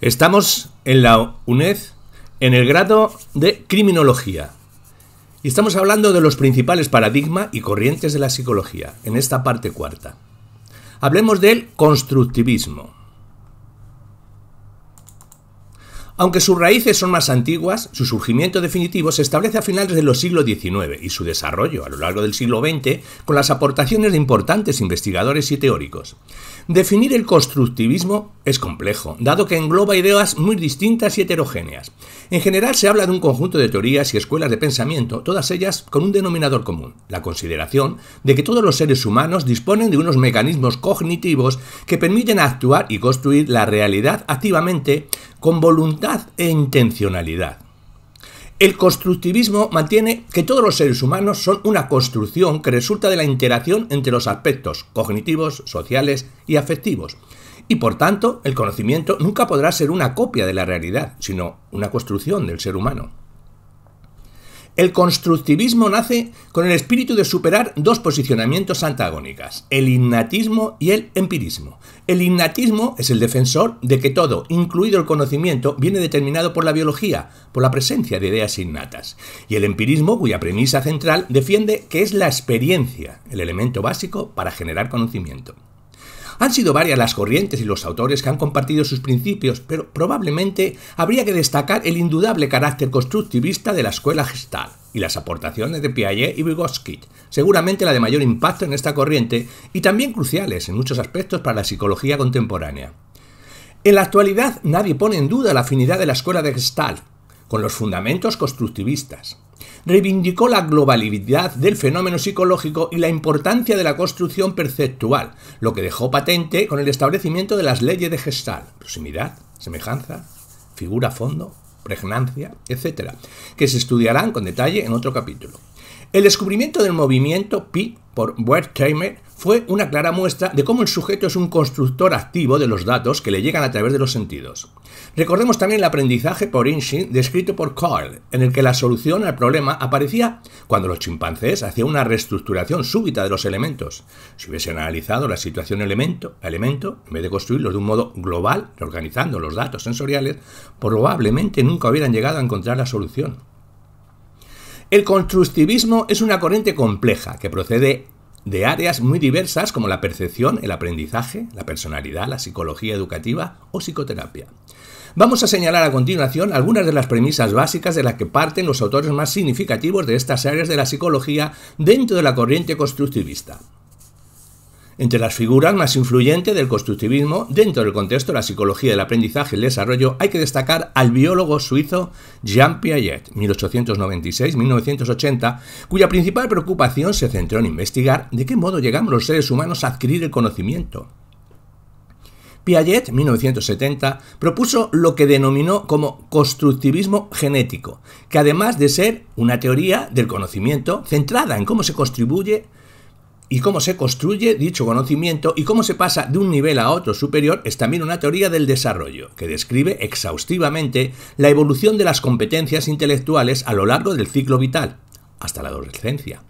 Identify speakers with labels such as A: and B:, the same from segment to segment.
A: Estamos en la UNED en el grado de criminología y estamos hablando de los principales paradigmas y corrientes de la psicología en esta parte cuarta. Hablemos del constructivismo. Aunque sus raíces son más antiguas, su surgimiento definitivo se establece a finales de los siglos XIX y su desarrollo a lo largo del siglo XX con las aportaciones de importantes investigadores y teóricos. Definir el constructivismo es complejo, dado que engloba ideas muy distintas y heterogéneas. En general se habla de un conjunto de teorías y escuelas de pensamiento, todas ellas con un denominador común, la consideración de que todos los seres humanos disponen de unos mecanismos cognitivos que permiten actuar y construir la realidad activamente con voluntad e intencionalidad. El constructivismo mantiene que todos los seres humanos son una construcción que resulta de la interacción entre los aspectos cognitivos, sociales y afectivos. Y por tanto, el conocimiento nunca podrá ser una copia de la realidad, sino una construcción del ser humano. El constructivismo nace con el espíritu de superar dos posicionamientos antagónicas, el innatismo y el empirismo. El innatismo es el defensor de que todo, incluido el conocimiento, viene determinado por la biología, por la presencia de ideas innatas. Y el empirismo, cuya premisa central defiende que es la experiencia, el elemento básico para generar conocimiento. Han sido varias las corrientes y los autores que han compartido sus principios, pero probablemente habría que destacar el indudable carácter constructivista de la escuela gestal y las aportaciones de Piaget y Vygotsky, seguramente la de mayor impacto en esta corriente y también cruciales en muchos aspectos para la psicología contemporánea. En la actualidad nadie pone en duda la afinidad de la escuela de Gestalt con los fundamentos constructivistas. Reivindicó la globalidad del fenómeno psicológico y la importancia de la construcción perceptual, lo que dejó patente con el establecimiento de las leyes de Gestalt, proximidad, semejanza, figura fondo, pregnancia, etc., que se estudiarán con detalle en otro capítulo. El descubrimiento del movimiento pi por Wertheimer fue una clara muestra de cómo el sujeto es un constructor activo de los datos que le llegan a través de los sentidos. Recordemos también el aprendizaje por Inshin descrito por Carl, en el que la solución al problema aparecía cuando los chimpancés hacían una reestructuración súbita de los elementos. Si hubiesen analizado la situación elemento a elemento, en vez de construirlos de un modo global, reorganizando los datos sensoriales, probablemente nunca hubieran llegado a encontrar la solución. El constructivismo es una corriente compleja que procede de áreas muy diversas como la percepción, el aprendizaje, la personalidad, la psicología educativa o psicoterapia. Vamos a señalar a continuación algunas de las premisas básicas de las que parten los autores más significativos de estas áreas de la psicología dentro de la corriente constructivista. Entre las figuras más influyentes del constructivismo dentro del contexto de la psicología del aprendizaje y el desarrollo hay que destacar al biólogo suizo Jean Piaget, 1896-1980, cuya principal preocupación se centró en investigar de qué modo llegamos los seres humanos a adquirir el conocimiento. Piaget, 1970, propuso lo que denominó como constructivismo genético, que además de ser una teoría del conocimiento centrada en cómo se contribuye y cómo se construye dicho conocimiento y cómo se pasa de un nivel a otro superior es también una teoría del desarrollo, que describe exhaustivamente la evolución de las competencias intelectuales a lo largo del ciclo vital, hasta la adolescencia.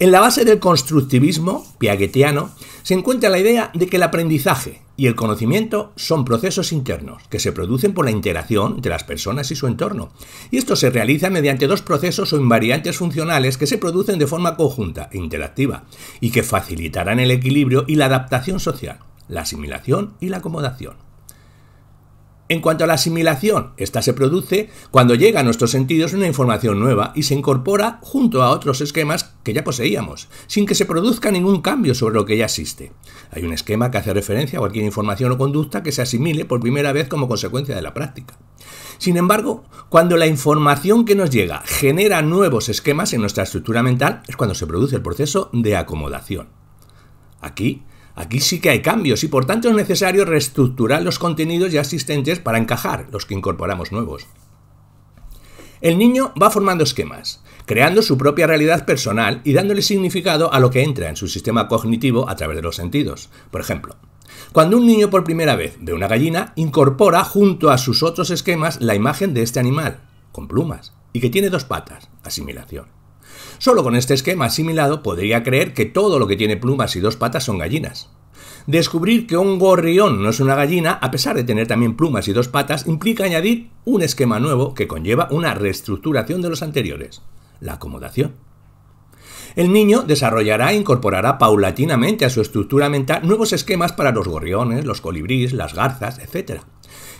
A: En la base del constructivismo piaguetiano se encuentra la idea de que el aprendizaje y el conocimiento son procesos internos que se producen por la interacción de las personas y su entorno. Y esto se realiza mediante dos procesos o invariantes funcionales que se producen de forma conjunta e interactiva y que facilitarán el equilibrio y la adaptación social, la asimilación y la acomodación. En cuanto a la asimilación, esta se produce cuando llega a nuestros sentidos una información nueva y se incorpora junto a otros esquemas que ya poseíamos, sin que se produzca ningún cambio sobre lo que ya existe. Hay un esquema que hace referencia a cualquier información o conducta que se asimile por primera vez como consecuencia de la práctica. Sin embargo, cuando la información que nos llega genera nuevos esquemas en nuestra estructura mental, es cuando se produce el proceso de acomodación. Aquí Aquí sí que hay cambios y por tanto es necesario reestructurar los contenidos ya existentes para encajar los que incorporamos nuevos. El niño va formando esquemas, creando su propia realidad personal y dándole significado a lo que entra en su sistema cognitivo a través de los sentidos. Por ejemplo, cuando un niño por primera vez ve una gallina, incorpora junto a sus otros esquemas la imagen de este animal, con plumas, y que tiene dos patas, asimilación. Solo con este esquema asimilado podría creer que todo lo que tiene plumas y dos patas son gallinas. Descubrir que un gorrión no es una gallina, a pesar de tener también plumas y dos patas, implica añadir un esquema nuevo que conlleva una reestructuración de los anteriores, la acomodación. El niño desarrollará e incorporará paulatinamente a su estructura mental nuevos esquemas para los gorriones, los colibríes, las garzas, etc.,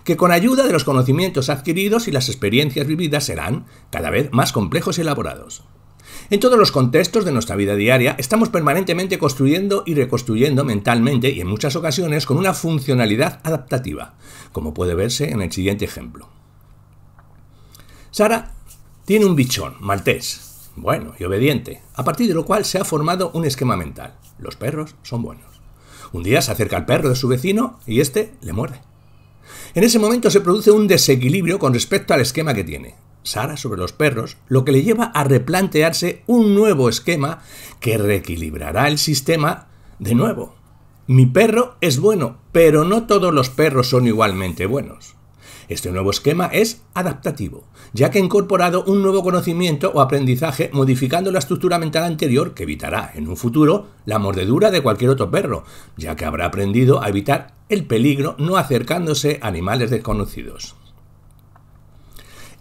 A: que con ayuda de los conocimientos adquiridos y las experiencias vividas serán cada vez más complejos y elaborados. En todos los contextos de nuestra vida diaria estamos permanentemente construyendo y reconstruyendo mentalmente y en muchas ocasiones con una funcionalidad adaptativa, como puede verse en el siguiente ejemplo. Sara tiene un bichón, maltés, bueno y obediente, a partir de lo cual se ha formado un esquema mental. Los perros son buenos. Un día se acerca al perro de su vecino y éste le muerde. En ese momento se produce un desequilibrio con respecto al esquema que tiene. Sara sobre los perros, lo que le lleva a replantearse un nuevo esquema que reequilibrará el sistema de nuevo. Mi perro es bueno, pero no todos los perros son igualmente buenos. Este nuevo esquema es adaptativo, ya que ha incorporado un nuevo conocimiento o aprendizaje modificando la estructura mental anterior que evitará en un futuro la mordedura de cualquier otro perro, ya que habrá aprendido a evitar el peligro no acercándose a animales desconocidos.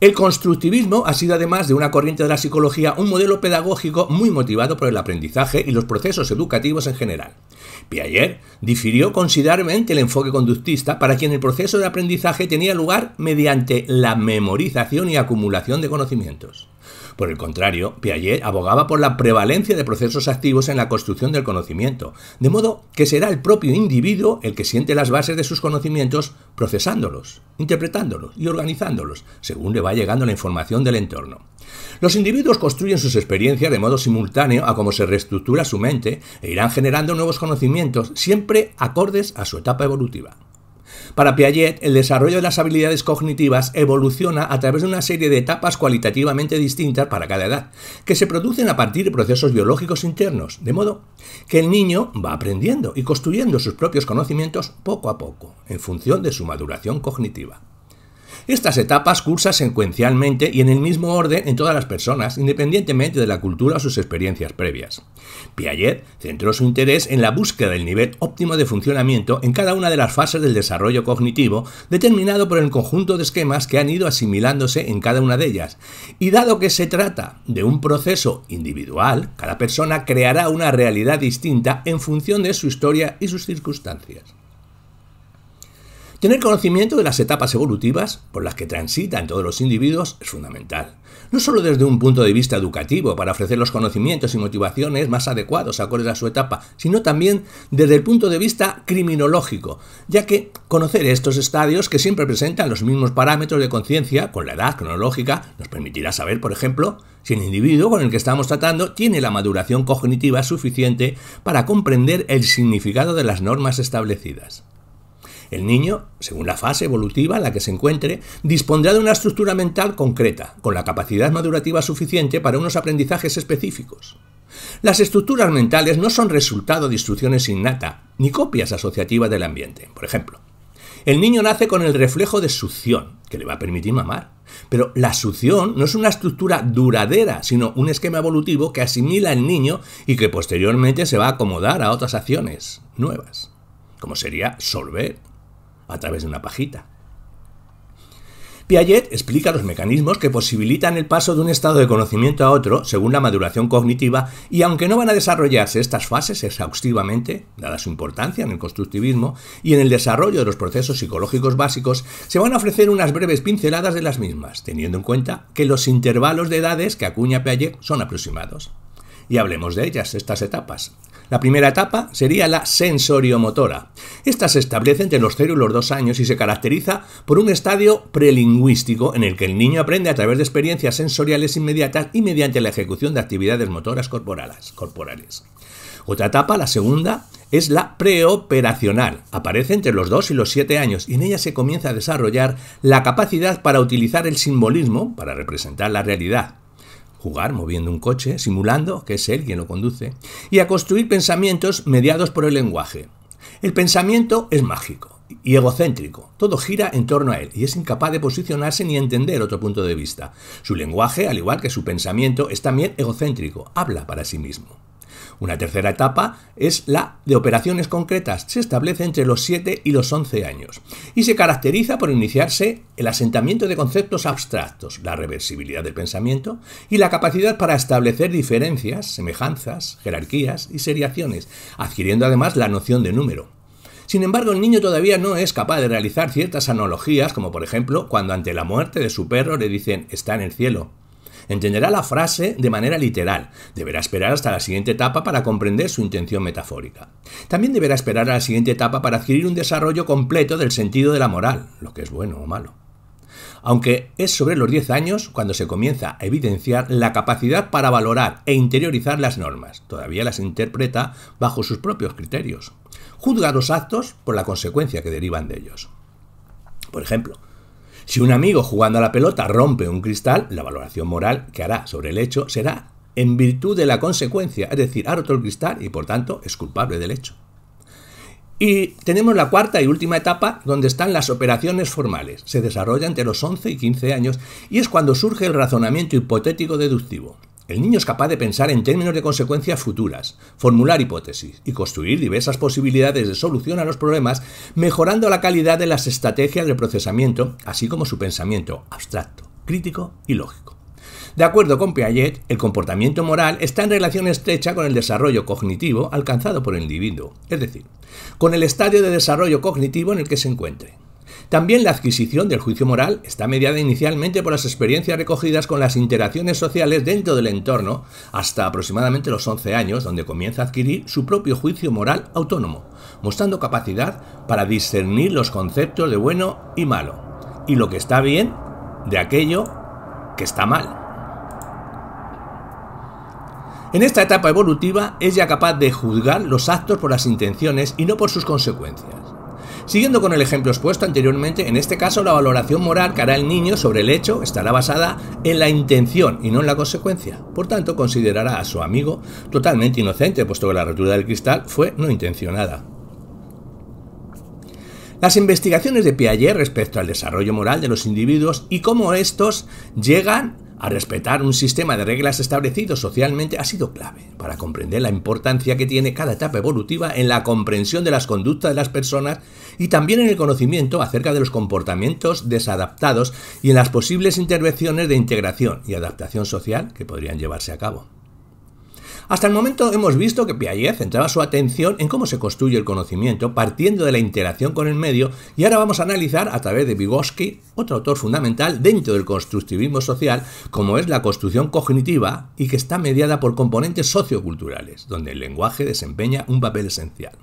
A: El constructivismo ha sido además de una corriente de la psicología un modelo pedagógico muy motivado por el aprendizaje y los procesos educativos en general. Piaget difirió considerablemente el enfoque conductista para quien el proceso de aprendizaje tenía lugar mediante la memorización y acumulación de conocimientos. Por el contrario, Piaget abogaba por la prevalencia de procesos activos en la construcción del conocimiento, de modo que será el propio individuo el que siente las bases de sus conocimientos procesándolos, interpretándolos y organizándolos, según le va llegando la información del entorno. Los individuos construyen sus experiencias de modo simultáneo a cómo se reestructura su mente e irán generando nuevos conocimientos, siempre acordes a su etapa evolutiva. Para Piaget, el desarrollo de las habilidades cognitivas evoluciona a través de una serie de etapas cualitativamente distintas para cada edad, que se producen a partir de procesos biológicos internos, de modo que el niño va aprendiendo y construyendo sus propios conocimientos poco a poco, en función de su maduración cognitiva. Estas etapas cursan secuencialmente y en el mismo orden en todas las personas, independientemente de la cultura o sus experiencias previas. Piaget centró su interés en la búsqueda del nivel óptimo de funcionamiento en cada una de las fases del desarrollo cognitivo, determinado por el conjunto de esquemas que han ido asimilándose en cada una de ellas. Y dado que se trata de un proceso individual, cada persona creará una realidad distinta en función de su historia y sus circunstancias. Tener conocimiento de las etapas evolutivas por las que transitan todos los individuos es fundamental, no solo desde un punto de vista educativo para ofrecer los conocimientos y motivaciones más adecuados acordes a su etapa, sino también desde el punto de vista criminológico, ya que conocer estos estadios que siempre presentan los mismos parámetros de conciencia con la edad cronológica nos permitirá saber, por ejemplo, si el individuo con el que estamos tratando tiene la maduración cognitiva suficiente para comprender el significado de las normas establecidas. El niño, según la fase evolutiva en la que se encuentre, dispondrá de una estructura mental concreta, con la capacidad madurativa suficiente para unos aprendizajes específicos. Las estructuras mentales no son resultado de instrucciones innata, ni copias asociativas del ambiente, por ejemplo. El niño nace con el reflejo de succión, que le va a permitir mamar. Pero la succión no es una estructura duradera, sino un esquema evolutivo que asimila al niño y que posteriormente se va a acomodar a otras acciones nuevas, como sería solver a través de una pajita. Piaget explica los mecanismos que posibilitan el paso de un estado de conocimiento a otro según la maduración cognitiva y aunque no van a desarrollarse estas fases exhaustivamente, dada su importancia en el constructivismo y en el desarrollo de los procesos psicológicos básicos, se van a ofrecer unas breves pinceladas de las mismas, teniendo en cuenta que los intervalos de edades que acuña Piaget son aproximados. Y hablemos de ellas, estas etapas. La primera etapa sería la sensoriomotora. Esta se establece entre los 0 y los 2 años y se caracteriza por un estadio prelingüístico en el que el niño aprende a través de experiencias sensoriales inmediatas y mediante la ejecución de actividades motoras corporales. Otra etapa, la segunda, es la preoperacional. Aparece entre los 2 y los 7 años y en ella se comienza a desarrollar la capacidad para utilizar el simbolismo para representar la realidad jugar moviendo un coche, simulando que es él quien lo conduce, y a construir pensamientos mediados por el lenguaje. El pensamiento es mágico y egocéntrico, todo gira en torno a él y es incapaz de posicionarse ni entender otro punto de vista. Su lenguaje, al igual que su pensamiento, es también egocéntrico, habla para sí mismo. Una tercera etapa es la de operaciones concretas. Se establece entre los 7 y los 11 años y se caracteriza por iniciarse el asentamiento de conceptos abstractos, la reversibilidad del pensamiento y la capacidad para establecer diferencias, semejanzas, jerarquías y seriaciones, adquiriendo además la noción de número. Sin embargo, el niño todavía no es capaz de realizar ciertas analogías, como por ejemplo cuando ante la muerte de su perro le dicen está en el cielo, entenderá la frase de manera literal, deberá esperar hasta la siguiente etapa para comprender su intención metafórica. También deberá esperar a la siguiente etapa para adquirir un desarrollo completo del sentido de la moral, lo que es bueno o malo aunque es sobre los 10 años cuando se comienza a evidenciar la capacidad para valorar e interiorizar las normas. Todavía las interpreta bajo sus propios criterios. Juzga los actos por la consecuencia que derivan de ellos. Por ejemplo, si un amigo jugando a la pelota rompe un cristal, la valoración moral que hará sobre el hecho será en virtud de la consecuencia, es decir, ha roto el cristal y por tanto es culpable del hecho. Y tenemos la cuarta y última etapa donde están las operaciones formales. Se desarrolla entre los 11 y 15 años y es cuando surge el razonamiento hipotético deductivo. El niño es capaz de pensar en términos de consecuencias futuras, formular hipótesis y construir diversas posibilidades de solución a los problemas, mejorando la calidad de las estrategias de procesamiento, así como su pensamiento abstracto, crítico y lógico. De acuerdo con Piaget, el comportamiento moral está en relación estrecha con el desarrollo cognitivo alcanzado por el individuo, es decir, con el estadio de desarrollo cognitivo en el que se encuentre. También la adquisición del juicio moral está mediada inicialmente por las experiencias recogidas con las interacciones sociales dentro del entorno hasta aproximadamente los 11 años, donde comienza a adquirir su propio juicio moral autónomo, mostrando capacidad para discernir los conceptos de bueno y malo, y lo que está bien de aquello que está mal. En esta etapa evolutiva es ya capaz de juzgar los actos por las intenciones y no por sus consecuencias. Siguiendo con el ejemplo expuesto anteriormente, en este caso la valoración moral que hará el niño sobre el hecho estará basada en la intención y no en la consecuencia. Por tanto, considerará a su amigo totalmente inocente, puesto que la rotura del cristal fue no intencionada. Las investigaciones de Piaget respecto al desarrollo moral de los individuos y cómo estos llegan a respetar un sistema de reglas establecido socialmente ha sido clave para comprender la importancia que tiene cada etapa evolutiva en la comprensión de las conductas de las personas y también en el conocimiento acerca de los comportamientos desadaptados y en las posibles intervenciones de integración y adaptación social que podrían llevarse a cabo. Hasta el momento hemos visto que Piaget centraba su atención en cómo se construye el conocimiento partiendo de la interacción con el medio y ahora vamos a analizar a través de Vygotsky, otro autor fundamental dentro del constructivismo social, como es la construcción cognitiva y que está mediada por componentes socioculturales, donde el lenguaje desempeña un papel esencial.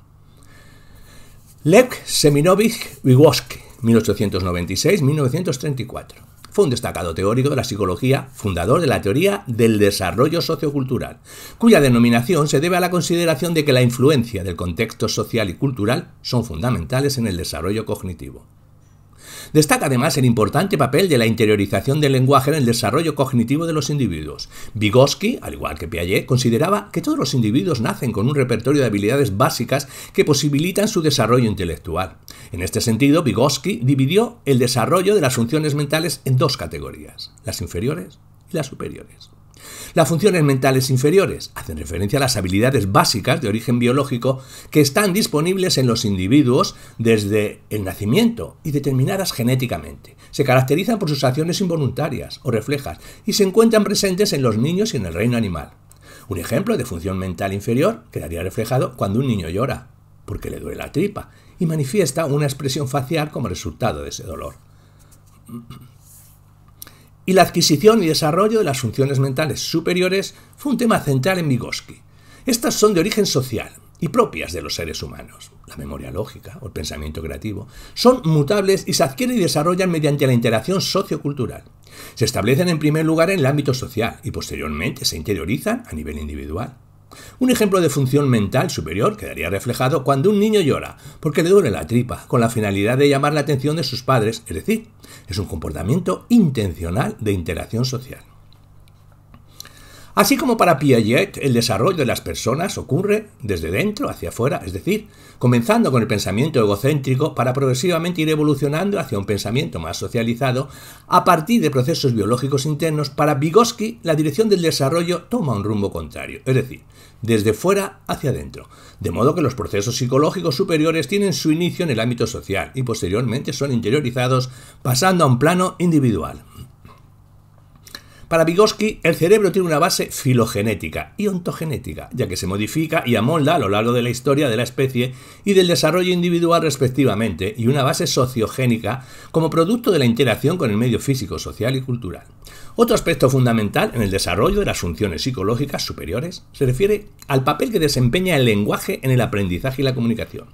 A: Lev Seminovich Vygotsky, 1896-1934. Fue un destacado teórico de la psicología, fundador de la teoría del desarrollo sociocultural, cuya denominación se debe a la consideración de que la influencia del contexto social y cultural son fundamentales en el desarrollo cognitivo. Destaca además el importante papel de la interiorización del lenguaje en el desarrollo cognitivo de los individuos. Vygotsky, al igual que Piaget, consideraba que todos los individuos nacen con un repertorio de habilidades básicas que posibilitan su desarrollo intelectual. En este sentido, Vygotsky dividió el desarrollo de las funciones mentales en dos categorías, las inferiores y las superiores. Las funciones mentales inferiores hacen referencia a las habilidades básicas de origen biológico que están disponibles en los individuos desde el nacimiento y determinadas genéticamente. Se caracterizan por sus acciones involuntarias o reflejas y se encuentran presentes en los niños y en el reino animal. Un ejemplo de función mental inferior quedaría reflejado cuando un niño llora, porque le duele la tripa, y manifiesta una expresión facial como resultado de ese dolor y la adquisición y desarrollo de las funciones mentales superiores fue un tema central en Vygotsky. Estas son de origen social y propias de los seres humanos. La memoria lógica o el pensamiento creativo son mutables y se adquieren y desarrollan mediante la interacción sociocultural. Se establecen en primer lugar en el ámbito social y posteriormente se interiorizan a nivel individual. Un ejemplo de función mental superior quedaría reflejado cuando un niño llora porque le duele la tripa, con la finalidad de llamar la atención de sus padres, es decir, es un comportamiento intencional de interacción social. Así como para Piaget, el desarrollo de las personas ocurre desde dentro hacia afuera, es decir, comenzando con el pensamiento egocéntrico para progresivamente ir evolucionando hacia un pensamiento más socializado a partir de procesos biológicos internos. Para Vygotsky, la dirección del desarrollo toma un rumbo contrario, es decir, desde fuera hacia adentro, de modo que los procesos psicológicos superiores tienen su inicio en el ámbito social y posteriormente son interiorizados pasando a un plano individual. Para Vygotsky, el cerebro tiene una base filogenética y ontogenética, ya que se modifica y amolda a lo largo de la historia de la especie y del desarrollo individual respectivamente, y una base sociogénica como producto de la interacción con el medio físico, social y cultural. Otro aspecto fundamental en el desarrollo de las funciones psicológicas superiores se refiere al papel que desempeña el lenguaje en el aprendizaje y la comunicación.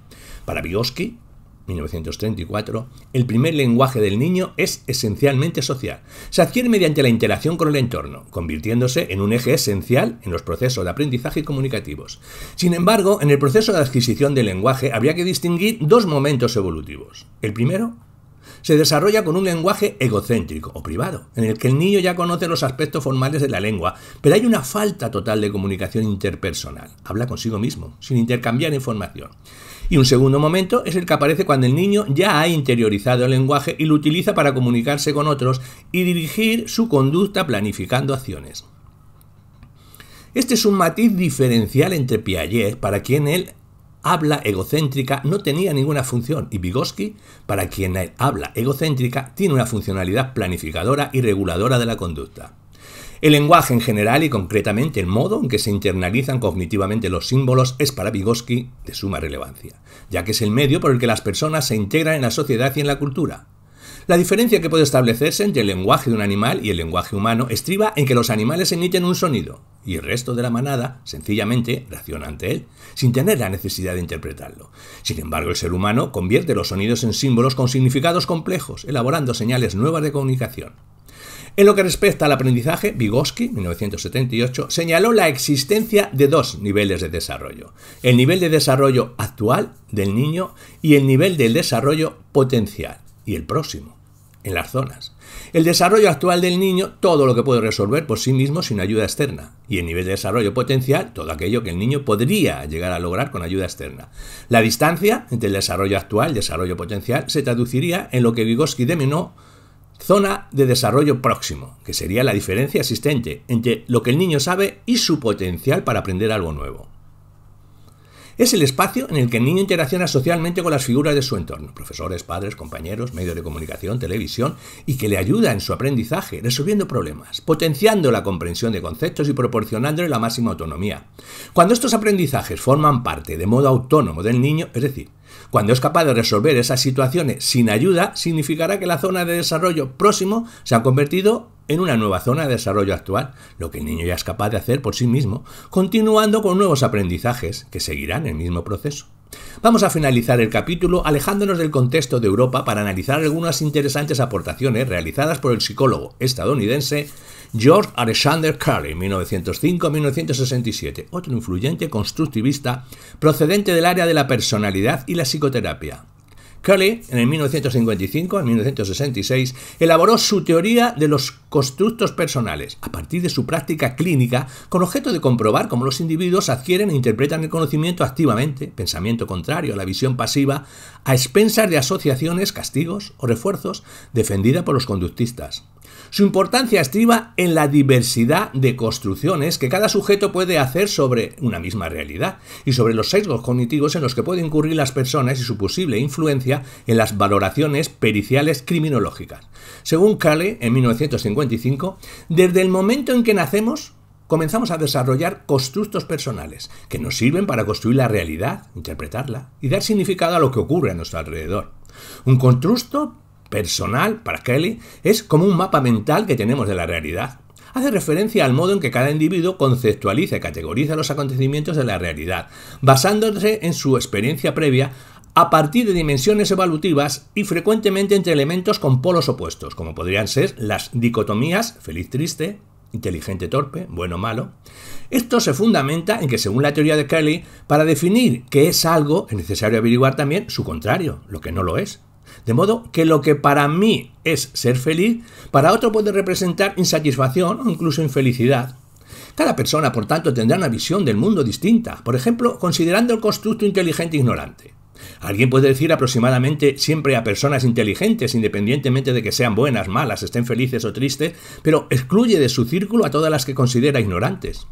A: Para Vygotsky, 1934, el primer lenguaje del niño es esencialmente social. Se adquiere mediante la interacción con el entorno, convirtiéndose en un eje esencial en los procesos de aprendizaje comunicativos. Sin embargo, en el proceso de adquisición del lenguaje habría que distinguir dos momentos evolutivos. El primero, se desarrolla con un lenguaje egocéntrico o privado, en el que el niño ya conoce los aspectos formales de la lengua, pero hay una falta total de comunicación interpersonal. Habla consigo mismo, sin intercambiar información. Y un segundo momento es el que aparece cuando el niño ya ha interiorizado el lenguaje y lo utiliza para comunicarse con otros y dirigir su conducta planificando acciones. Este es un matiz diferencial entre Piaget, para quien el habla egocéntrica no tenía ninguna función y Vygotsky, para quien el habla egocéntrica, tiene una funcionalidad planificadora y reguladora de la conducta. El lenguaje en general y concretamente el modo en que se internalizan cognitivamente los símbolos es para Vygotsky de suma relevancia, ya que es el medio por el que las personas se integran en la sociedad y en la cultura. La diferencia que puede establecerse entre el lenguaje de un animal y el lenguaje humano estriba en que los animales emiten un sonido y el resto de la manada sencillamente reacciona ante él, sin tener la necesidad de interpretarlo. Sin embargo, el ser humano convierte los sonidos en símbolos con significados complejos, elaborando señales nuevas de comunicación. En lo que respecta al aprendizaje, Vygotsky, 1978, señaló la existencia de dos niveles de desarrollo. El nivel de desarrollo actual del niño y el nivel del desarrollo potencial y el próximo, en las zonas. El desarrollo actual del niño, todo lo que puede resolver por sí mismo sin ayuda externa. Y el nivel de desarrollo potencial, todo aquello que el niño podría llegar a lograr con ayuda externa. La distancia entre el desarrollo actual y el desarrollo potencial se traduciría en lo que Vygotsky denominó Zona de desarrollo próximo, que sería la diferencia existente entre lo que el niño sabe y su potencial para aprender algo nuevo. Es el espacio en el que el niño interacciona socialmente con las figuras de su entorno, profesores, padres, compañeros, medios de comunicación, televisión, y que le ayuda en su aprendizaje, resolviendo problemas, potenciando la comprensión de conceptos y proporcionándole la máxima autonomía. Cuando estos aprendizajes forman parte de modo autónomo del niño, es decir, cuando es capaz de resolver esas situaciones sin ayuda, significará que la zona de desarrollo próximo se ha convertido en una nueva zona de desarrollo actual, lo que el niño ya es capaz de hacer por sí mismo, continuando con nuevos aprendizajes que seguirán el mismo proceso. Vamos a finalizar el capítulo alejándonos del contexto de Europa para analizar algunas interesantes aportaciones realizadas por el psicólogo estadounidense George Alexander Curley, 1905-1967, otro influyente constructivista procedente del área de la personalidad y la psicoterapia. Curry, en el 1955 1966, elaboró su teoría de los constructos personales, a partir de su práctica clínica, con objeto de comprobar cómo los individuos adquieren e interpretan el conocimiento activamente, pensamiento contrario a la visión pasiva, a expensas de asociaciones, castigos o refuerzos defendida por los conductistas. Su importancia estriba en la diversidad de construcciones que cada sujeto puede hacer sobre una misma realidad y sobre los sesgos cognitivos en los que pueden incurrir las personas y su posible influencia en las valoraciones periciales criminológicas. Según Cale, en 1950, desde el momento en que nacemos, comenzamos a desarrollar constructos personales que nos sirven para construir la realidad, interpretarla y dar significado a lo que ocurre a nuestro alrededor. Un constructo personal para Kelly es como un mapa mental que tenemos de la realidad. Hace referencia al modo en que cada individuo conceptualiza y categoriza los acontecimientos de la realidad, basándose en su experiencia previa a partir de dimensiones evolutivas y frecuentemente entre elementos con polos opuestos, como podrían ser las dicotomías feliz-triste, inteligente-torpe, bueno-malo. Esto se fundamenta en que, según la teoría de Kelly, para definir qué es algo es necesario averiguar también su contrario, lo que no lo es. De modo que lo que para mí es ser feliz, para otro puede representar insatisfacción o incluso infelicidad. Cada persona, por tanto, tendrá una visión del mundo distinta, por ejemplo, considerando el constructo inteligente-ignorante. E Alguien puede decir aproximadamente siempre a personas inteligentes, independientemente de que sean buenas, malas, estén felices o tristes, pero excluye de su círculo a todas las que considera ignorantes.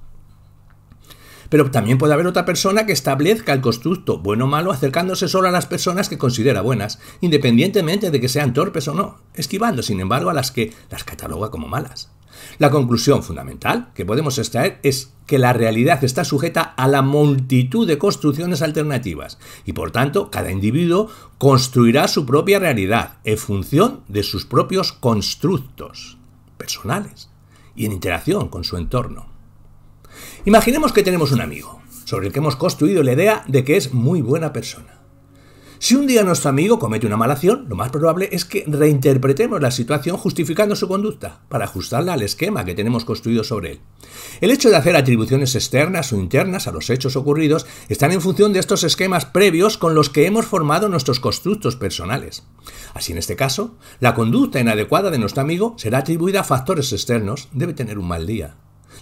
A: Pero también puede haber otra persona que establezca el constructo bueno o malo acercándose solo a las personas que considera buenas, independientemente de que sean torpes o no, esquivando sin embargo a las que las cataloga como malas. La conclusión fundamental que podemos extraer es que la realidad está sujeta a la multitud de construcciones alternativas y por tanto cada individuo construirá su propia realidad en función de sus propios constructos personales y en interacción con su entorno. Imaginemos que tenemos un amigo sobre el que hemos construido la idea de que es muy buena persona. Si un día nuestro amigo comete una mala acción, lo más probable es que reinterpretemos la situación justificando su conducta, para ajustarla al esquema que tenemos construido sobre él. El hecho de hacer atribuciones externas o internas a los hechos ocurridos están en función de estos esquemas previos con los que hemos formado nuestros constructos personales. Así en este caso, la conducta inadecuada de nuestro amigo será atribuida a factores externos, debe tener un mal día,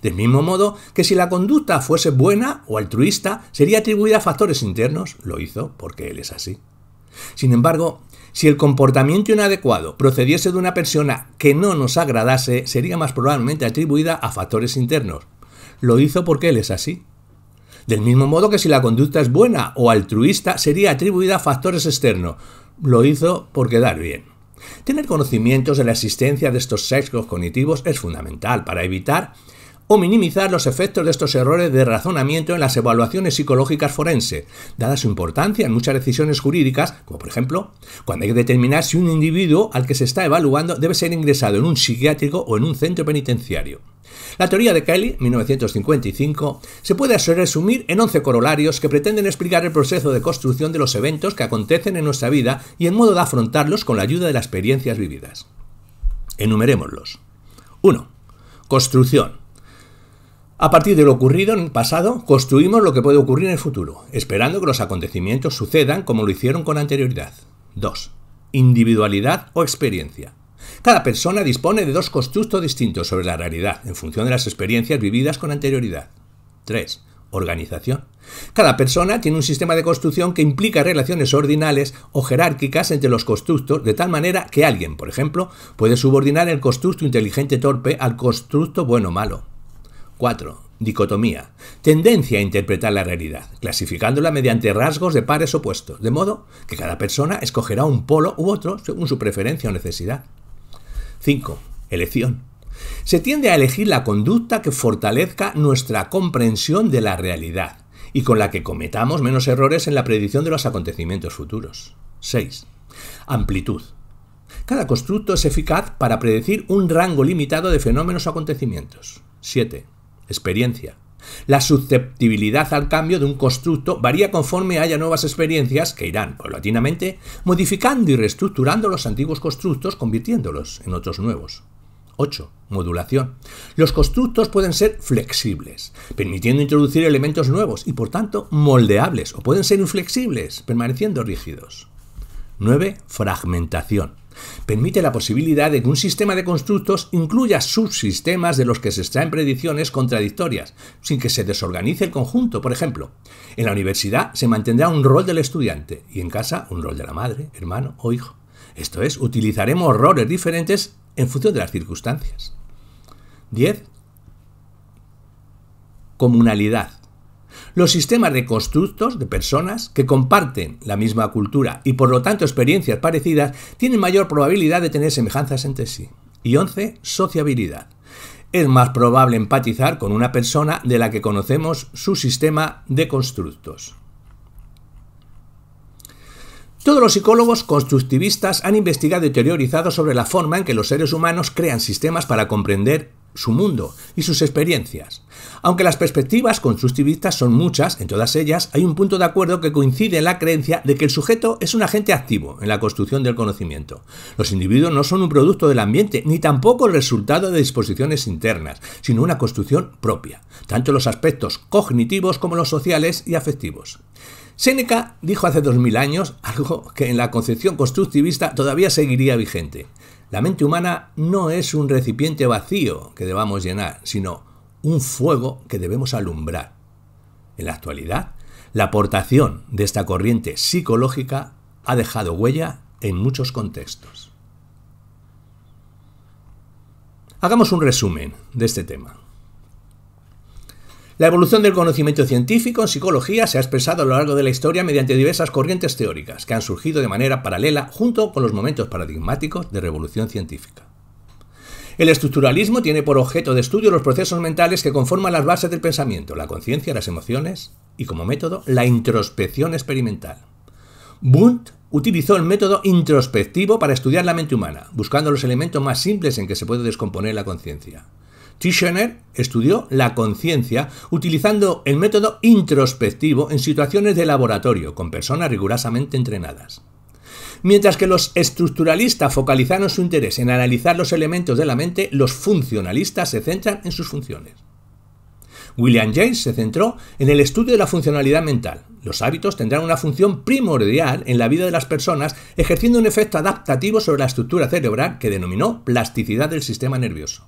A: del mismo modo que si la conducta fuese buena o altruista, sería atribuida a factores internos, lo hizo porque él es así. Sin embargo, si el comportamiento inadecuado procediese de una persona que no nos agradase, sería más probablemente atribuida a factores internos. Lo hizo porque él es así. Del mismo modo que si la conducta es buena o altruista, sería atribuida a factores externos. Lo hizo por quedar bien. Tener conocimientos de la existencia de estos sesgos cognitivos es fundamental para evitar o minimizar los efectos de estos errores de razonamiento en las evaluaciones psicológicas forenses, dada su importancia en muchas decisiones jurídicas, como por ejemplo, cuando hay que determinar si un individuo al que se está evaluando debe ser ingresado en un psiquiátrico o en un centro penitenciario. La teoría de Kelly, 1955, se puede resumir en 11 corolarios que pretenden explicar el proceso de construcción de los eventos que acontecen en nuestra vida y el modo de afrontarlos con la ayuda de las experiencias vividas. Enumerémoslos. 1. Construcción. A partir de lo ocurrido en el pasado, construimos lo que puede ocurrir en el futuro, esperando que los acontecimientos sucedan como lo hicieron con anterioridad. 2. Individualidad o experiencia. Cada persona dispone de dos constructos distintos sobre la realidad, en función de las experiencias vividas con anterioridad. 3. Organización. Cada persona tiene un sistema de construcción que implica relaciones ordinales o jerárquicas entre los constructos, de tal manera que alguien, por ejemplo, puede subordinar el constructo inteligente torpe al constructo bueno malo. 4. Dicotomía. Tendencia a interpretar la realidad, clasificándola mediante rasgos de pares opuestos, de modo que cada persona escogerá un polo u otro según su preferencia o necesidad. 5. Elección. Se tiende a elegir la conducta que fortalezca nuestra comprensión de la realidad y con la que cometamos menos errores en la predicción de los acontecimientos futuros. 6. Amplitud. Cada constructo es eficaz para predecir un rango limitado de fenómenos o acontecimientos. 7 experiencia. La susceptibilidad al cambio de un constructo varía conforme haya nuevas experiencias que irán, paulatinamente, modificando y reestructurando los antiguos constructos, convirtiéndolos en otros nuevos. 8. Modulación. Los constructos pueden ser flexibles, permitiendo introducir elementos nuevos y por tanto moldeables, o pueden ser inflexibles, permaneciendo rígidos. 9. Fragmentación permite la posibilidad de que un sistema de constructos incluya subsistemas de los que se extraen predicciones contradictorias, sin que se desorganice el conjunto, por ejemplo. En la universidad se mantendrá un rol del estudiante y en casa un rol de la madre, hermano o hijo. Esto es, utilizaremos roles diferentes en función de las circunstancias. 10. Comunalidad los sistemas de constructos de personas que comparten la misma cultura y por lo tanto experiencias parecidas tienen mayor probabilidad de tener semejanzas entre sí. Y 11. Sociabilidad. Es más probable empatizar con una persona de la que conocemos su sistema de constructos. Todos los psicólogos constructivistas han investigado y teorizado sobre la forma en que los seres humanos crean sistemas para comprender su mundo y sus experiencias. Aunque las perspectivas constructivistas son muchas, en todas ellas hay un punto de acuerdo que coincide en la creencia de que el sujeto es un agente activo en la construcción del conocimiento. Los individuos no son un producto del ambiente, ni tampoco el resultado de disposiciones internas, sino una construcción propia, tanto los aspectos cognitivos como los sociales y afectivos. Séneca dijo hace 2000 años algo que en la concepción constructivista todavía seguiría vigente. La mente humana no es un recipiente vacío que debamos llenar, sino un fuego que debemos alumbrar. En la actualidad, la aportación de esta corriente psicológica ha dejado huella en muchos contextos. Hagamos un resumen de este tema. La evolución del conocimiento científico en psicología se ha expresado a lo largo de la historia mediante diversas corrientes teóricas que han surgido de manera paralela junto con los momentos paradigmáticos de revolución científica. El estructuralismo tiene por objeto de estudio los procesos mentales que conforman las bases del pensamiento, la conciencia, las emociones y, como método, la introspección experimental. Wundt utilizó el método introspectivo para estudiar la mente humana, buscando los elementos más simples en que se puede descomponer la conciencia. Tischner estudió la conciencia utilizando el método introspectivo en situaciones de laboratorio con personas rigurosamente entrenadas. Mientras que los estructuralistas focalizaron su interés en analizar los elementos de la mente, los funcionalistas se centran en sus funciones. William James se centró en el estudio de la funcionalidad mental. Los hábitos tendrán una función primordial en la vida de las personas, ejerciendo un efecto adaptativo sobre la estructura cerebral que denominó plasticidad del sistema nervioso.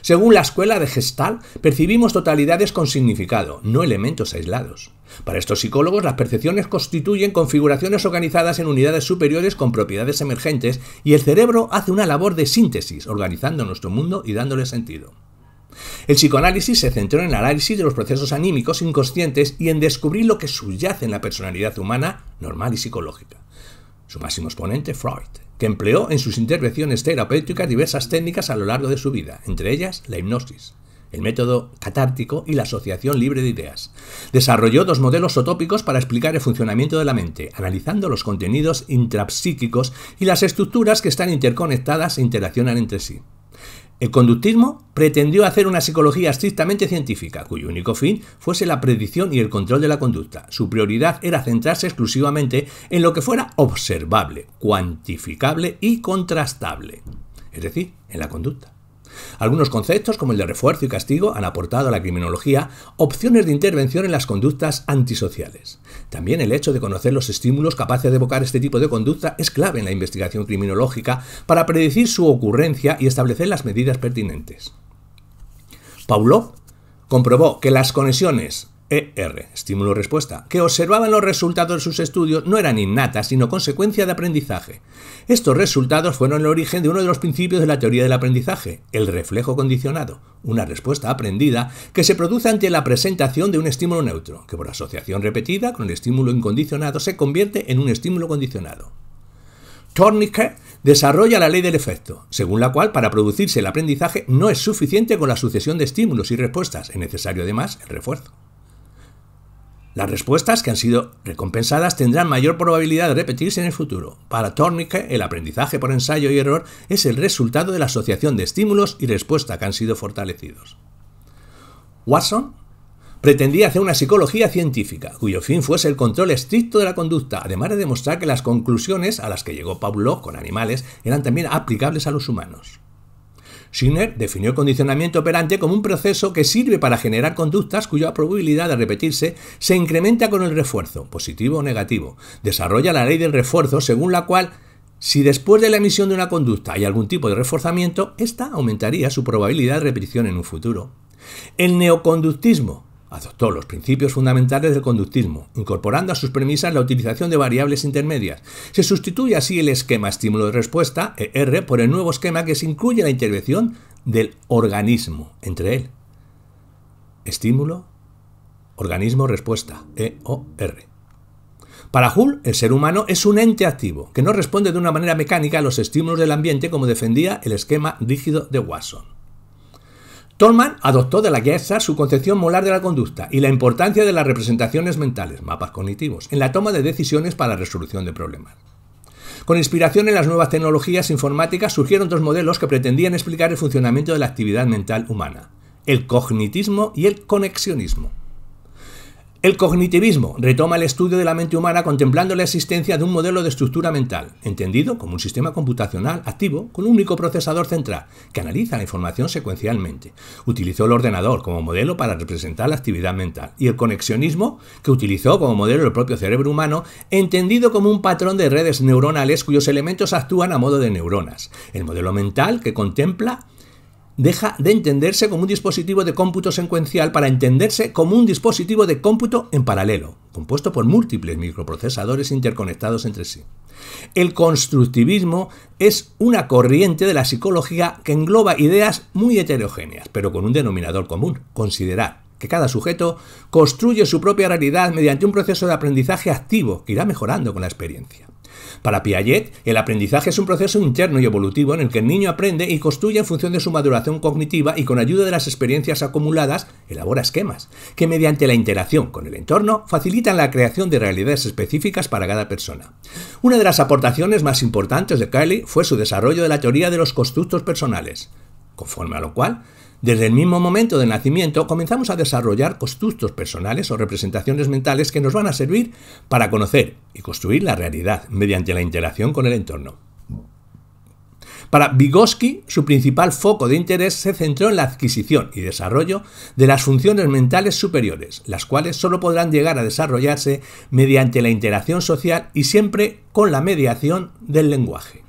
A: Según la escuela de Gestalt, percibimos totalidades con significado, no elementos aislados. Para estos psicólogos, las percepciones constituyen configuraciones organizadas en unidades superiores con propiedades emergentes y el cerebro hace una labor de síntesis, organizando nuestro mundo y dándole sentido. El psicoanálisis se centró en el análisis de los procesos anímicos inconscientes y en descubrir lo que subyace en la personalidad humana normal y psicológica. Su máximo exponente, Freud, que empleó en sus intervenciones terapéuticas diversas técnicas a lo largo de su vida, entre ellas la hipnosis, el método catártico y la asociación libre de ideas. Desarrolló dos modelos utópicos para explicar el funcionamiento de la mente, analizando los contenidos intrapsíquicos y las estructuras que están interconectadas e interaccionan entre sí. El conductismo pretendió hacer una psicología estrictamente científica, cuyo único fin fuese la predicción y el control de la conducta. Su prioridad era centrarse exclusivamente en lo que fuera observable, cuantificable y contrastable, es decir, en la conducta. Algunos conceptos, como el de refuerzo y castigo, han aportado a la criminología opciones de intervención en las conductas antisociales. También el hecho de conocer los estímulos capaces de evocar este tipo de conducta es clave en la investigación criminológica para predecir su ocurrencia y establecer las medidas pertinentes. Pavlov comprobó que las conexiones ER, estímulo-respuesta, que observaban los resultados de sus estudios no eran innatas, sino consecuencia de aprendizaje. Estos resultados fueron el origen de uno de los principios de la teoría del aprendizaje, el reflejo condicionado, una respuesta aprendida que se produce ante la presentación de un estímulo neutro, que por asociación repetida con el estímulo incondicionado se convierte en un estímulo condicionado. Tornike desarrolla la ley del efecto, según la cual para producirse el aprendizaje no es suficiente con la sucesión de estímulos y respuestas, es necesario además el refuerzo. Las respuestas que han sido recompensadas tendrán mayor probabilidad de repetirse en el futuro. Para Tornike, el aprendizaje por ensayo y error es el resultado de la asociación de estímulos y respuesta que han sido fortalecidos. Watson pretendía hacer una psicología científica, cuyo fin fuese el control estricto de la conducta, además de demostrar que las conclusiones a las que llegó Pavlov con animales eran también aplicables a los humanos. Schiner definió el condicionamiento operante como un proceso que sirve para generar conductas cuya probabilidad de repetirse se incrementa con el refuerzo, positivo o negativo. Desarrolla la ley del refuerzo según la cual si después de la emisión de una conducta hay algún tipo de reforzamiento, ésta aumentaría su probabilidad de repetición en un futuro. El neoconductismo Adoptó los principios fundamentales del conductismo, incorporando a sus premisas la utilización de variables intermedias. Se sustituye así el esquema estímulo-respuesta, ER, por el nuevo esquema que se incluye la intervención del organismo entre él. Estímulo, organismo, respuesta, EOR. Para Hull, el ser humano es un ente activo, que no responde de una manera mecánica a los estímulos del ambiente como defendía el esquema rígido de Watson. Tolman adoptó de la guerra su concepción molar de la conducta y la importancia de las representaciones mentales, mapas cognitivos, en la toma de decisiones para la resolución de problemas. Con inspiración en las nuevas tecnologías informáticas surgieron dos modelos que pretendían explicar el funcionamiento de la actividad mental humana, el cognitismo y el conexionismo. El cognitivismo retoma el estudio de la mente humana contemplando la existencia de un modelo de estructura mental, entendido como un sistema computacional activo con un único procesador central que analiza la información secuencialmente. Utilizó el ordenador como modelo para representar la actividad mental y el conexionismo que utilizó como modelo el propio cerebro humano, entendido como un patrón de redes neuronales cuyos elementos actúan a modo de neuronas. El modelo mental que contempla deja de entenderse como un dispositivo de cómputo secuencial para entenderse como un dispositivo de cómputo en paralelo, compuesto por múltiples microprocesadores interconectados entre sí. El constructivismo es una corriente de la psicología que engloba ideas muy heterogéneas, pero con un denominador común, considerar que cada sujeto construye su propia realidad mediante un proceso de aprendizaje activo que irá mejorando con la experiencia. Para Piaget, el aprendizaje es un proceso interno y evolutivo en el que el niño aprende y construye en función de su maduración cognitiva y con ayuda de las experiencias acumuladas elabora esquemas, que mediante la interacción con el entorno facilitan la creación de realidades específicas para cada persona. Una de las aportaciones más importantes de Kelly fue su desarrollo de la teoría de los constructos personales, conforme a lo cual desde el mismo momento del nacimiento comenzamos a desarrollar constructos personales o representaciones mentales que nos van a servir para conocer y construir la realidad mediante la interacción con el entorno. Para Vygotsky, su principal foco de interés se centró en la adquisición y desarrollo de las funciones mentales superiores, las cuales solo podrán llegar a desarrollarse mediante la interacción social y siempre con la mediación del lenguaje.